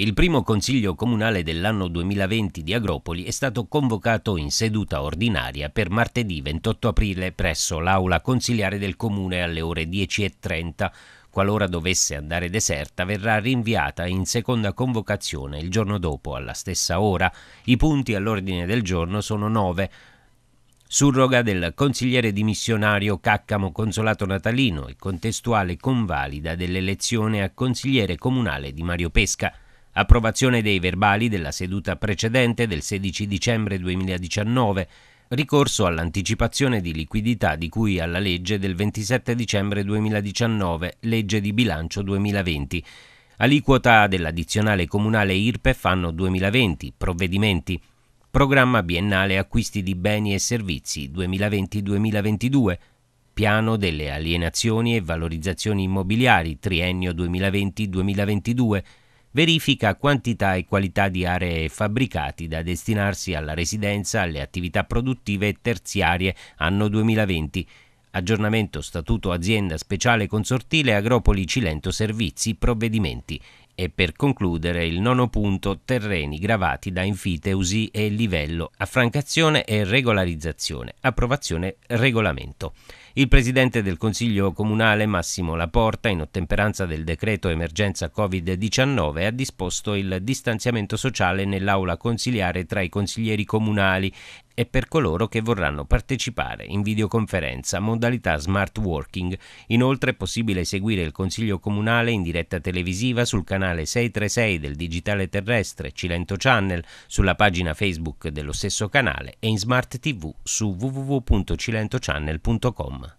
Il primo consiglio comunale dell'anno 2020 di Agropoli è stato convocato in seduta ordinaria per martedì 28 aprile presso l'aula consiliare del comune alle ore 10.30. Qualora dovesse andare deserta, verrà rinviata in seconda convocazione il giorno dopo alla stessa ora. I punti all'ordine del giorno sono 9 surroga del consigliere dimissionario Caccamo Consolato Natalino e contestuale convalida dell'elezione a consigliere comunale di Mario Pesca. Approvazione dei verbali della seduta precedente del 16 dicembre 2019, ricorso all'anticipazione di liquidità di cui alla legge del 27 dicembre 2019, legge di bilancio 2020. Aliquota dell'addizionale comunale IRPEF anno 2020, provvedimenti. Programma biennale acquisti di beni e servizi 2020-2022. Piano delle alienazioni e valorizzazioni immobiliari triennio 2020-2022 verifica quantità e qualità di aree e fabbricati da destinarsi alla residenza, alle attività produttive e terziarie anno 2020. Aggiornamento Statuto Azienda Speciale Consortile Agropoli Cilento Servizi Provvedimenti. E per concludere il nono punto, terreni gravati da infiteusi e livello, affrancazione e regolarizzazione, approvazione regolamento. Il presidente del Consiglio Comunale Massimo Laporta, in ottemperanza del decreto emergenza Covid-19, ha disposto il distanziamento sociale nell'aula consiliare tra i consiglieri comunali e per coloro che vorranno partecipare in videoconferenza modalità smart working. Inoltre è possibile seguire il Consiglio Comunale in diretta televisiva sul canale 636 del Digitale Terrestre Cilento Channel, sulla pagina Facebook dello stesso canale e in smart TV su www.cilentochannel.com.